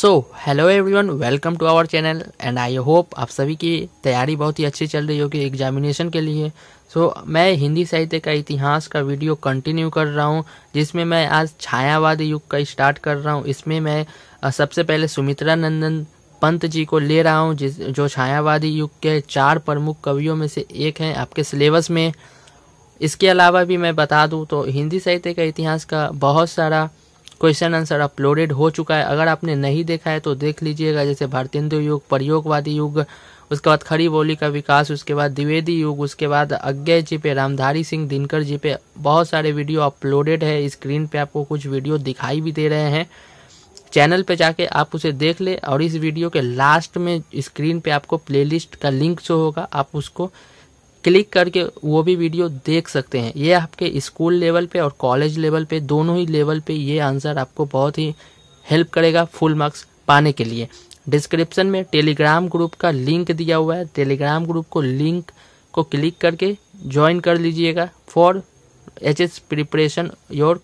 so hello everyone welcome to our channel and I hope आप सभी की तैयारी बहुत ही अच्छी चल रही होगी एग्जामिनेशन के लिए सो so, मैं हिंदी साहित्य का इतिहास का वीडियो कंटिन्यू कर रहा हूँ जिसमें मैं आज छायावाद युग का स्टार्ट कर रहा हूँ इसमें मैं सबसे पहले सुमित्रा नंदन पंत जी को ले रहा हूँ जिस जो छायावादी युग के चार प्रमुख कवियों में से एक हैं आपके सिलेबस में इसके अलावा भी मैं बता दूँ तो हिंदी साहित्य का इतिहास का बहुत सारा क्वेश्चन आंसर अपलोडेड हो चुका है अगर आपने नहीं देखा है तो देख लीजिएगा जैसे भारतेंदु युग प्रयोगवादी युग उसके बाद खड़ी बोली का विकास उसके बाद द्विवेदी युग उसके बाद अज्ञय जी पे रामधारी सिंह दिनकर जी पे बहुत सारे वीडियो अपलोडेड है स्क्रीन पे आपको कुछ वीडियो दिखाई भी दे रहे हैं चैनल पे जाके आप उसे देख ले और इस वीडियो के लास्ट में स्क्रीन पे आपको प्लेलिस्ट का लिंक शो होगा आप उसको क्लिक करके वो भी वीडियो देख सकते हैं ये आपके स्कूल लेवल पे और कॉलेज लेवल पे दोनों ही लेवल पे ये आंसर आपको बहुत ही हेल्प करेगा फुल मार्क्स पाने के लिए डिस्क्रिप्शन में टेलीग्राम ग्रुप का लिंक दिया हुआ है टेलीग्राम ग्रुप को लिंक को क्लिक करके ज्वाइन कर लीजिएगा for H S preparation your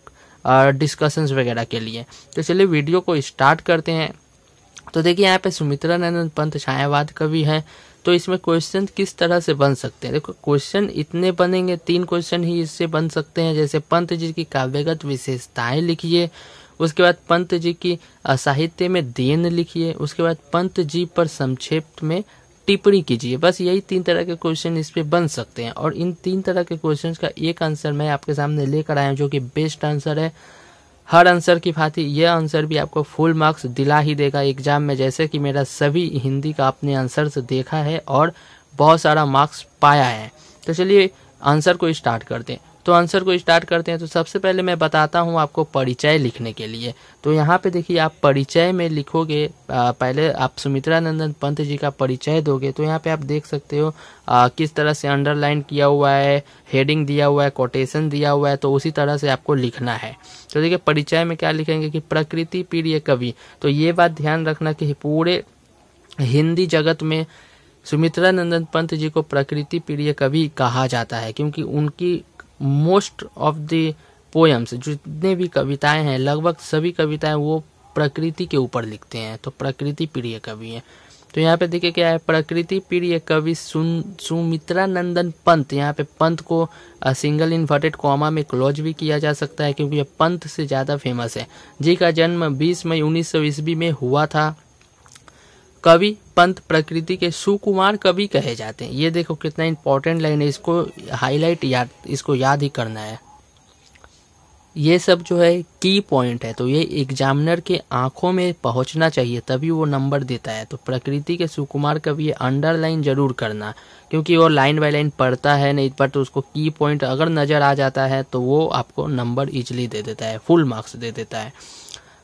discussions वगैरह के लिए तो चलिए वीडियो को स्टार्ट करते हैं तो देखिए यहाँ पे सुमित्रा नंदन पंत छायावाद कवि हैं तो इसमें क्वेश्चन किस तरह से बन सकते हैं देखो क्वेश्चन इतने बनेंगे तीन क्वेश्चन ही इससे बन सकते हैं जैसे पंत जी की काव्यगत विशेषताएं लिखिए उसके बाद पंत जी की साहित्य में देन लिखिए उसके बाद पंत जी पर संक्षेप में टिप्पणी कीजिए बस यही तीन तरह के क्वेश्चन इस पे बन सकते हैं और इन तीन तरह के क्वेश्चन का एक आंसर मैं आपके सामने लेकर आया हूँ जो कि बेस्ट आंसर है हर आंसर की भांति यह आंसर भी आपको फुल मार्क्स दिला ही देगा एग्जाम में जैसे कि मेरा सभी हिंदी का आपने आंसर देखा है और बहुत सारा मार्क्स पाया है तो चलिए आंसर को स्टार्ट करते हैं तो आंसर को स्टार्ट करते हैं तो सबसे पहले मैं बताता हूँ आपको परिचय लिखने के लिए तो यहाँ पे देखिए आप परिचय में लिखोगे पहले आप सुमित्रा नंदन पंत जी का परिचय दोगे तो यहाँ पे आप देख सकते हो आ, किस तरह से अंडरलाइन किया हुआ है हेडिंग दिया हुआ है कोटेशन दिया हुआ है तो उसी तरह से आपको लिखना है तो देखिए परिचय में क्या लिखेंगे कि प्रकृति प्रिय कवि तो ये बात ध्यान रखना कि पूरे हिंदी जगत में सुमित्रा नंदन पंत जी को प्रकृति प्रिय कवि कहा जाता है क्योंकि उनकी मोस्ट ऑफ द पोएम्स जितने भी कविताएं हैं लगभग सभी कविताएं वो प्रकृति के ऊपर लिखते हैं तो प्रकृति प्रिय कवि हैं तो यहाँ पे देखिए क्या है प्रकृति प्रिय कवि सुन सुमित्रा नंदन पंत यहाँ पे पंत को सिंगल इन्वर्टेड कॉमा में क्लोज भी किया जा सकता है क्योंकि यह पंत से ज़्यादा फेमस है जी का जन्म 20 मई उन्नीस सौ ईस्वी में हुआ था कवि पंत प्रकृति के सुकुमार कवि कहे जाते हैं ये देखो कितना इंपॉर्टेंट लाइन है इसको हाईलाइट याद इसको याद ही करना है ये सब जो है की पॉइंट है तो ये एग्जामिनर के आंखों में पहुंचना चाहिए तभी वो नंबर देता है तो प्रकृति के सुकुमार का भी ये अंडरलाइन जरूर करना क्योंकि वो लाइन बाय लाइन पढ़ता है नहीं पर तो उसको की पॉइंट अगर नज़र आ जाता है तो वो आपको नंबर इजली दे देता है फुल मार्क्स दे देता है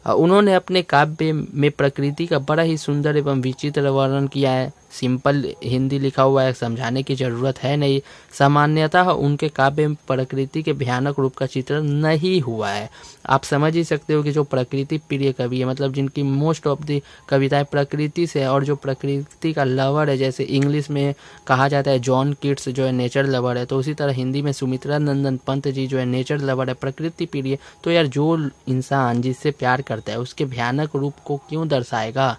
उन्होंने अपने काव्य में प्रकृति का बड़ा ही सुंदर एवं विचित्र वर्णन किया है सिंपल हिंदी लिखा हुआ है समझाने की जरूरत है नहीं सामान्यतः उनके काव्य में प्रकृति के भयानक रूप का चित्रण नहीं हुआ है आप समझ ही सकते हो कि जो प्रकृति प्रिय कवि है मतलब जिनकी मोस्ट ऑफ दी कविताएं प्रकृति से और जो प्रकृति का लवर है जैसे इंग्लिश में कहा जाता है जॉन किट्स जो है नेचर लवर है तो उसी तरह हिंदी में सुमित्रा नंदन पंत जी जो है नेचर लवर है प्रकृति प्रिय तो यार जो इंसान जिससे प्यार करता है उसके भयानक रूप को क्यों दर्शाएगा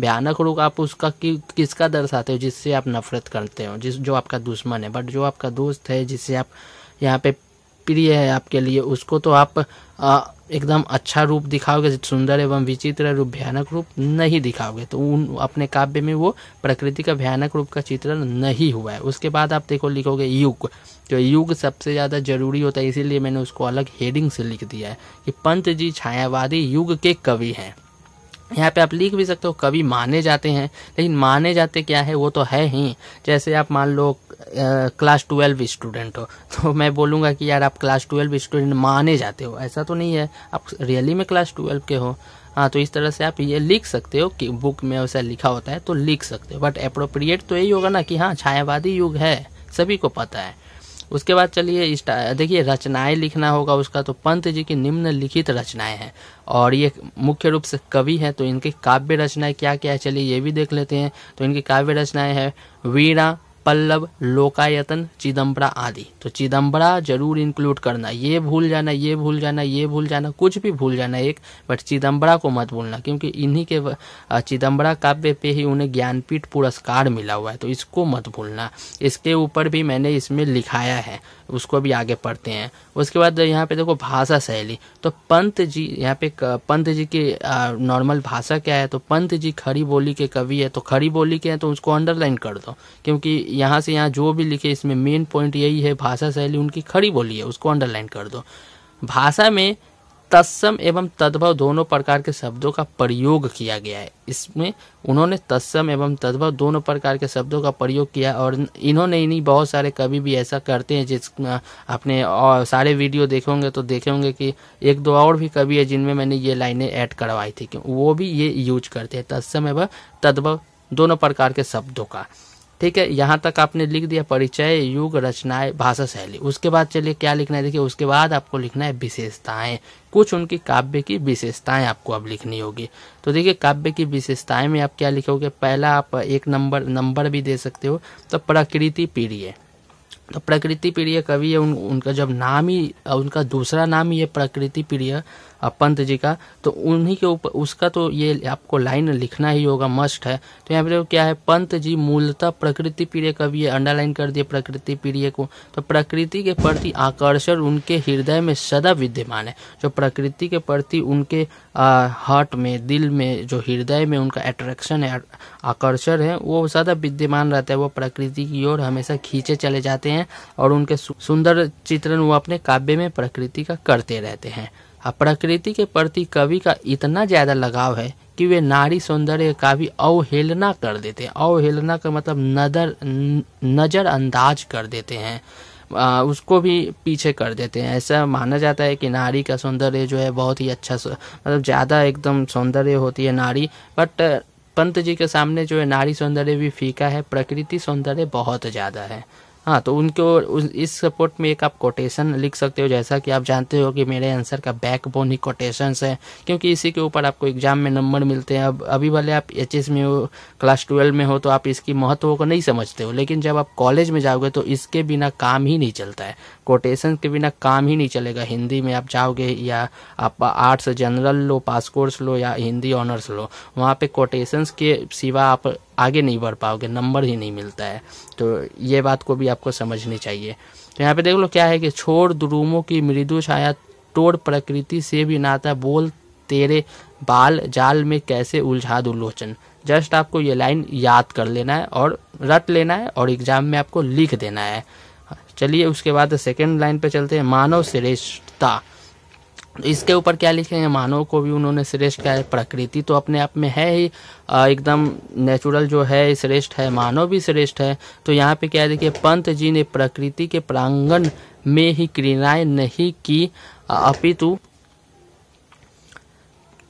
भयानक रूप आप उसका कि, किसका दर्शाते हो जिससे आप नफरत करते हो जिस जो आपका दुश्मन है बट जो आपका दोस्त है जिससे आप यहाँ पे प्रिय है आपके लिए उसको तो आप आ, एकदम अच्छा रूप दिखाओगे सुंदर एवं विचित्र रूप भयानक रूप नहीं दिखाओगे तो उन अपने काव्य में वो प्रकृति का भयानक रूप का चित्रण नहीं हुआ है उसके बाद आप देखो लिखोगे युग तो युग सबसे ज़्यादा जरूरी होता है इसीलिए मैंने उसको अलग हेडिंग से लिख दिया है कि पंत जी छायावादी युग के कवि हैं यहाँ पे आप लिख भी सकते हो कवि माने जाते हैं लेकिन माने जाते क्या है वो तो है ही जैसे आप मान लो क्लास ट्वेल्व स्टूडेंट हो तो मैं बोलूँगा कि यार आप क्लास ट्वेल्व स्टूडेंट माने जाते हो ऐसा तो नहीं है आप रियली में क्लास ट्वेल्व के हो हाँ तो इस तरह से आप ये लिख सकते हो कि बुक में वैसा लिखा होता है तो लिख सकते हो बट अप्रोप्रिएट तो यही होगा ना कि हाँ छायावादी युग है सभी को पता है उसके बाद चलिए देखिए रचनाएं लिखना होगा उसका तो पंत जी की निम्नलिखित रचनाएं हैं और ये मुख्य रूप से कवि हैं तो इनकी काव्य रचनाएं क्या क्या है चलिए ये भी देख लेते हैं तो इनकी काव्य रचनाएं हैं वीणा पल्लव लोकायतन चिदम्बरा आदि तो चिदम्बरा जरूर इंक्लूड करना ये भूल जाना ये भूल जाना ये भूल जाना कुछ भी भूल जाना एक बट चिदम्बरा को मत भूलना क्योंकि इन्हीं के चिदम्बरा काव्य पे ही उन्हें ज्ञानपीठ पुरस्कार मिला हुआ है तो इसको मत भूलना इसके ऊपर भी मैंने इसमें लिखाया है उसको भी आगे पढ़ते हैं उसके बाद यहाँ पे देखो भाषा शैली तो पंत जी यहाँ पे पंत जी की नॉर्मल भाषा क्या है तो पंत जी खड़ी बोली के कवि है तो खड़ी बोली के हैं तो उसको अंडरलाइन कर दो क्योंकि यहाँ से यहाँ जो भी लिखे इसमें मेन पॉइंट यही है भाषा शैली उनकी खड़ी बोली है उसको अंडरलाइन कर दो भाषा में तत्सम एवं तद्भव दोनों प्रकार के शब्दों का प्रयोग किया गया है इसमें उन्होंने तत्सम एवं तद्भव दोनों प्रकार के शब्दों का प्रयोग किया और इन्होंने इन्हीं बहुत सारे कवि भी ऐसा करते हैं जिस अपने और सारे वीडियो देखे होंगे तो देखे होंगे कि एक दो और भी कवि है जिनमें मैंने ये लाइनें ऐड करवाई थी वो भी ये यूज करते हैं तत्सम एवं तद्भव दोनों प्रकार के शब्दों का ठीक है यहाँ तक आपने लिख दिया परिचय युग रचनाएं भाषा शैली उसके बाद चलिए क्या लिखना है देखिए उसके बाद आपको लिखना है विशेषताएं कुछ उनकी काव्य की विशेषताएं आपको अब लिखनी होगी तो देखिए काव्य की विशेषताएं में आप क्या लिखोगे पहला आप एक नंबर नंबर भी दे सकते हो तो प्रकृति पीढ़ी तो प्रकृति प्रिय कवि उन, उनका जब नाम ही उनका दूसरा नाम ही है प्रकृति प्रिय पंत जी का तो उन्हीं के ऊपर उसका तो ये आपको लाइन लिखना ही होगा मस्ट है तो यहाँ पर क्या है पंत जी मूलतः प्रकृति प्रिय कवि है अंडरलाइन कर दिए प्रकृति प्रिय को तो प्रकृति के प्रति आकर्षण उनके हृदय में सदा विद्यमान है जो प्रकृति के प्रति उनके हार्ट में दिल में जो हृदय में उनका अट्रैक्शन है आकर्षण है वो सदा विद्यमान रहता है वो प्रकृति की ओर हमेशा खींचे चले जाते हैं और उनके सुंदर चित्रण वो अपने काव्य में प्रकृति का करते रहते हैं प्रकृति के प्रति कवि का इतना ज़्यादा लगाव है कि वे नारी सौंदर्य का भी अवहेलना कर देते हैं अवहेलना का मतलब नजर नज़रअंदाज कर देते हैं आ, उसको भी पीछे कर देते हैं ऐसा माना जाता है कि नारी का सौंदर्य जो है बहुत ही अच्छा मतलब ज़्यादा एकदम सौंदर्य होती है नारी बट पंत जी के सामने जो है नारी सौंदर्य भी फीका है प्रकृति सौंदर्य बहुत ज़्यादा है हाँ तो उनको इस सपोर्ट में एक आप कोटेशन लिख सकते हो जैसा कि आप जानते हो कि मेरे आंसर का बैकबोन ही कोटेशंस है क्योंकि इसी के ऊपर आपको एग्जाम में नंबर मिलते हैं अब अभी भले आप एच में हो क्लास ट्वेल्व में हो तो आप इसकी महत्व को नहीं समझते हो लेकिन जब आप कॉलेज में जाओगे तो इसके बिना काम ही नहीं चलता है कोटेशन के बिना काम ही नहीं चलेगा हिंदी में आप जाओगे या आप आर्ट्स जनरल लो पास कोर्स लो या हिंदी ऑनर्स लो वहाँ पे कोटेशंस के सिवा आप आगे नहीं बढ़ पाओगे नंबर ही नहीं मिलता है तो ये बात को भी आप आपको समझनी चाहिए तो यहाँ पे देख लो क्या है कि छोड़ द्रुमों की मृदु छाया तोड़ प्रकृति से भी नाता बोल तेरे बाल जाल में कैसे उलझा दो लोचन जस्ट आपको ये लाइन याद कर लेना है और रट लेना है और एग्जाम में आपको लिख देना है चलिए उसके बाद सेकेंड लाइन पे चलते हैं मानव श्रेष्ठता इसके ऊपर क्या लिखेंगे मानव को भी उन्होंने श्रेष्ठ क्या है प्रकृति तो अपने आप में है ही एकदम नेचुरल जो है श्रेष्ठ है मानव भी श्रेष्ठ है तो यहाँ पे क्या देखिए पंत जी ने प्रकृति के प्रांगण में ही क्रीड़ाएं नहीं की अपितु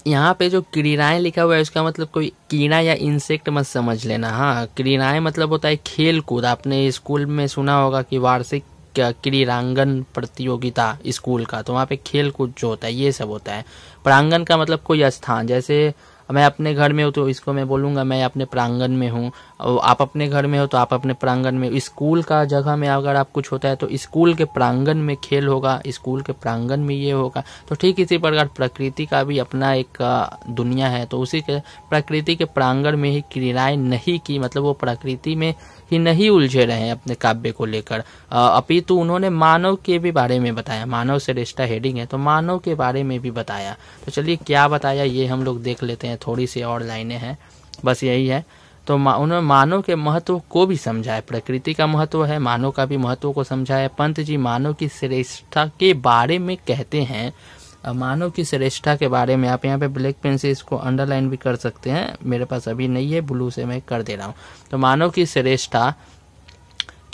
यहाँ पे जो क्रीड़ाएं लिखा हुआ है उसका मतलब कोई कीड़ा या इंसेक्ट मत समझ लेना हाँ क्रीड़ाएं मतलब होता है खेल कूद आपने स्कूल में सुना होगा कि वार्षिक क्रीड़ांगन प्रतियोगिता स्कूल का तो वहाँ पे खेल कूद जो होता है ये सब होता है प्रांगण का मतलब कोई स्थान जैसे मैं अपने घर में हूँ तो इसको मैं बोलूँगा मैं अपने प्रांगण में हूँ आप अपने घर में हो तो आप अपने प्रांगण में स्कूल का जगह में अगर आप कुछ होता है तो स्कूल के प्रांगण में खेल होगा स्कूल के प्रांगण में ये होगा तो ठीक इसी प्रकार प्रकृति का भी अपना एक दुनिया है तो उसी के प्रकृति के प्रांगण में ही क्रीड़ाएं नहीं की मतलब वो प्रकृति में ही नहीं उलझे रहे अपने काव्य को लेकर अपितु उन्होंने मानव के भी बारे में बताया मानव श्रेष्ठा हेडिंग है तो मानव के बारे में भी बताया तो चलिए क्या बताया ये हम लोग देख लेते हैं थोड़ी सी और लाइने हैं बस यही है तो उन्होंने मानव के महत्व को भी समझाया प्रकृति का महत्व है मानव का भी महत्व को समझाया पंत जी मानव की श्रेष्ठता के बारे में कहते हैं मानव की श्रेष्ठता के बारे में आप यहाँ पे ब्लैक पेन से इसको अंडरलाइन भी कर सकते हैं मेरे पास अभी नहीं है ब्लू से मैं कर दे रहा हूँ तो मानव की श्रेष्ठता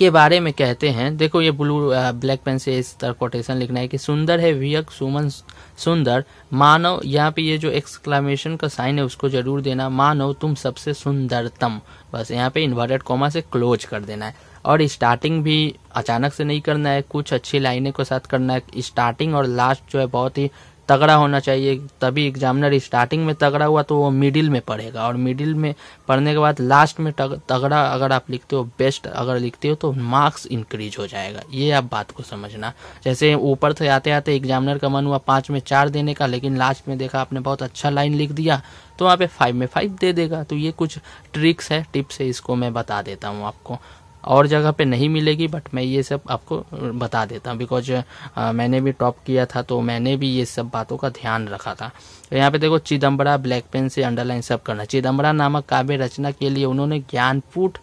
के बारे में कहते हैं देखो ये ब्लू ब्लैक पेन से इस तरह कोटेशन लिखना है कि सुंदर है वियक सुमन सुंदर मानव यहाँ पे ये जो एक्सक्लामेशन का साइन है उसको जरूर देना मानव तुम सबसे सुंदरतम बस यहाँ पे इन्वर्टेड कॉमा से क्लोज कर देना है और स्टार्टिंग भी अचानक से नहीं करना है कुछ अच्छी लाइनें के साथ करना है स्टार्टिंग और लास्ट जो है बहुत ही तगड़ा होना चाहिए तभी एग्जामिनर स्टार्टिंग में तगड़ा हुआ तो वो मिडिल में पढ़ेगा और मिडिल में पढ़ने के बाद लास्ट में तगड़ा अगर आप लिखते हो बेस्ट अगर लिखते हो तो मार्क्स इंक्रीज हो जाएगा ये आप बात को समझना जैसे ऊपर से आते आते एग्जामिनर का मन हुआ पाँच में चार देने का लेकिन लास्ट में देखा आपने बहुत अच्छा लाइन लिख दिया तो वहाँ पे फाइव में फाइव दे देगा तो ये कुछ ट्रिक्स है टिप्स है इसको मैं बता देता हूँ आपको और जगह पे नहीं मिलेगी बट मैं ये सब आपको बता देता हूँ बिकॉज मैंने भी टॉप किया था तो मैंने भी ये सब बातों का ध्यान रखा था तो यहाँ पे देखो चिदम्बरा ब्लैक पेन से अंडरलाइन सब करना चिदम्बरा नामक काव्य रचना के लिए उन्होंने ज्ञानपूठ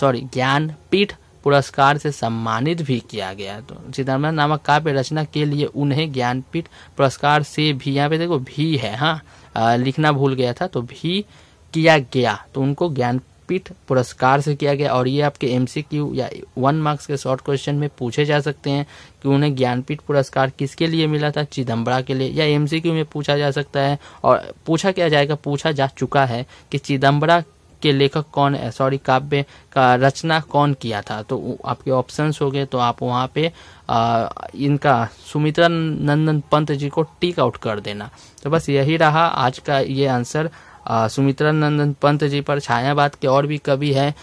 सॉरी ज्ञानपीठ पुरस्कार से सम्मानित भी किया गया तो चिदम्बरम नामक काव्य रचना के लिए उन्हें ज्ञानपीठ पुरस्कार से भी यहाँ पे देखो भी है हाँ लिखना भूल गया था तो भी किया गया तो उनको ज्ञान पीठ पुरस्कार से किया गया और ये आपके एम या वन मार्क्स के शॉर्ट क्वेश्चन में पूछे जा सकते हैं कि उन्हें ज्ञानपीठ पुरस्कार किसके लिए मिला था चिदम्बरा के लिए या एम में पूछा जा सकता है और पूछा क्या जाएगा पूछा जा चुका है कि चिदम्बरा के लेखक कौन है सॉरी काव्य का रचना कौन किया था तो आपके ऑप्शंस हो गए तो आप वहाँ पे आ, इनका सुमित्रा नंदन पंत जी को टीक आउट कर देना तो बस यही रहा आज का ये आंसर सुमित्रा नंदन पंत जी पर छायावाद के और भी कवि हैं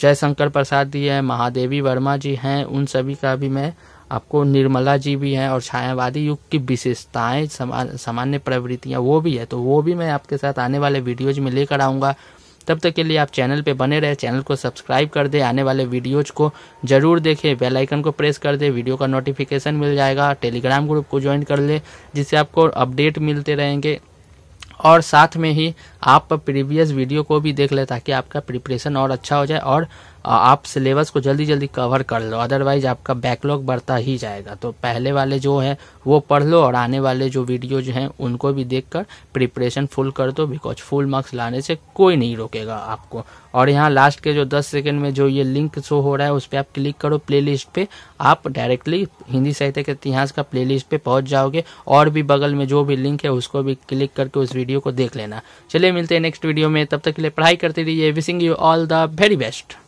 जयशंकर प्रसाद जी हैं महादेवी वर्मा जी हैं उन सभी का भी मैं आपको निर्मला जी भी हैं और छायावादी युग की विशेषताएं सामान्य प्रवृत्तियां वो भी है तो वो भी मैं आपके साथ आने वाले वीडियोज में लेकर आऊँगा तब तक के लिए आप चैनल पे बने रहे चैनल को सब्सक्राइब कर दे आने वाले वीडियोज को जरूर देखें बेल आइकन को प्रेस कर दे वीडियो का नोटिफिकेशन मिल जाएगा टेलीग्राम ग्रुप को ज्वाइन कर ले जिससे आपको अपडेट मिलते रहेंगे और साथ में ही आप प्रीवियस वीडियो को भी देख लें ताकि आपका प्रिपरेशन और अच्छा हो जाए और आप सिलेबस को जल्दी जल्दी कवर कर लो अदरवाइज आपका बैकलॉग बढ़ता ही जाएगा तो पहले वाले जो हैं वो पढ़ लो और आने वाले जो वीडियोज हैं उनको भी देख कर प्रिपरेशन फुल कर दो बिकॉज फुल मार्क्स लाने से कोई नहीं रोकेगा आपको और यहाँ लास्ट के जो दस सेकेंड में जो ये लिंक शो हो रहा है उस पर आप क्लिक करो प्लेलिस्ट पे आप डायरेक्टली हिंदी साहित्य के इतिहास का प्लेलिस्ट पे पहुंच जाओगे और भी बगल में जो भी लिंक है उसको भी क्लिक करके उस वीडियो को देख लेना चलिए मिलते हैं नेक्स्ट वीडियो में तब तक के लिए पढ़ाई करते रहिए wishing you all the very best